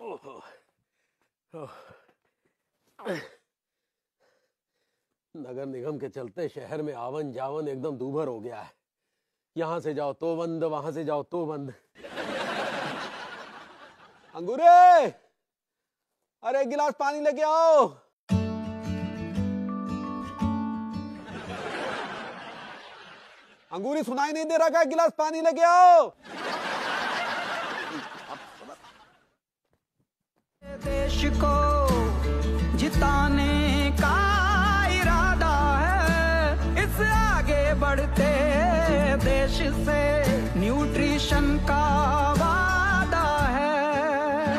Oh. Oh. नगर निगम के चलते शहर में आवन जावन एकदम दूभर हो गया है यहां से जाओ तो बंद वहां से जाओ तो बंद अंगूरे अरे एक गिलास पानी लेके आओ अंगूरी सुनाई नहीं दे रहा है गिलास पानी लेके आओ देश से न्यूट्रिशन का वादा है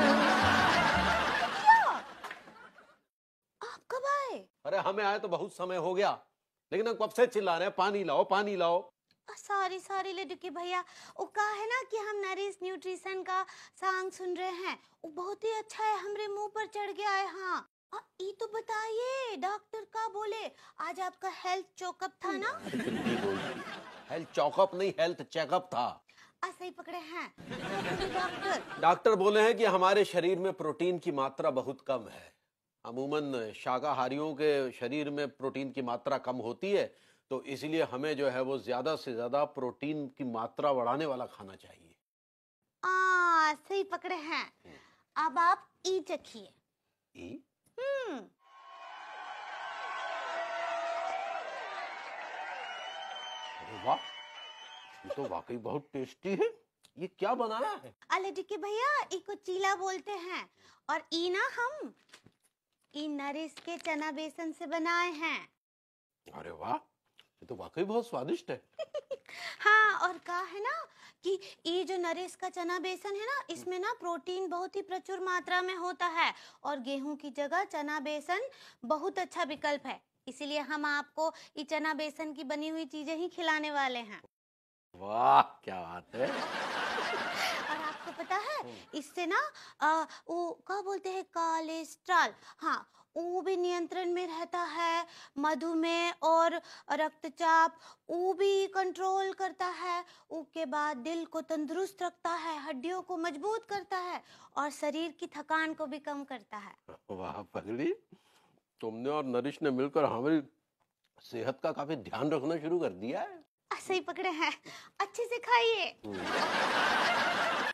आप कब आए अरे हमें आए तो बहुत समय हो गया लेकिन हम कब से चिल्ला रहे हैं पानी लाओ पानी लाओ सॉरी सॉरी लड्डू भैया वो कहा है ना कि हम नरिश न्यूट्रिशन का सांग सुन रहे हैं वो बहुत ही अच्छा है हमारे मुंह पर चढ़ गया है हाँ ये तो बताइए डॉक्टर का बोले आज आपका हेल्थ चेकअप था ना हेल्थ चौकअप नहीं हेल्थ चेकअप था सही पकड़े हैं डॉक्टर डॉक्टर बोले हैं कि हमारे शरीर में प्रोटीन की मात्रा बहुत कम है अमूमन शाकाहारियों के शरीर में प्रोटीन की मात्रा कम होती है तो इसलिए हमें जो है वो ज्यादा से ज्यादा प्रोटीन की मात्रा बढ़ाने वाला खाना चाहिए आ, सही पकड़े हैं हम्म। अब आप ई चखिए ई हम्म वाह ये तो वाकई बहुत टेस्टी है ये क्या बनाया है अलडी के भैया इको चीला बोलते हैं और ईना हम नरेश के चना बेसन से बनाए हैं अरे वाह ये तो वाकई बहुत स्वादिष्ट है हाँ और कहा है ना कि ये जो नरेश का चना बेसन है ना इसमें ना प्रोटीन बहुत ही प्रचुर मात्रा में होता है और गेहूं की जगह चना बेसन बहुत अच्छा विकल्प है इसीलिए हम आपको इचना बेसन की बनी हुई चीजें ही खिलाने वाले हैं वाह क्या बात है और आपको पता है हम्म। इससे ना आ, वो क्या बोलते हैं कोलेस्ट्रॉल हाँ वो भी नियंत्रण में रहता है मधुमेह और रक्तचाप वो भी कंट्रोल करता है उसके बाद दिल को तंदुरुस्त रखता है हड्डियों को मजबूत करता है और शरीर की थकान को भी कम करता है वाह पगली तुमने और नरिश ने मिलकर हमारी सेहत का काफी ध्यान रखना शुरू कर दिया है सही पकड़े हैं अच्छे से खाइए हम्म।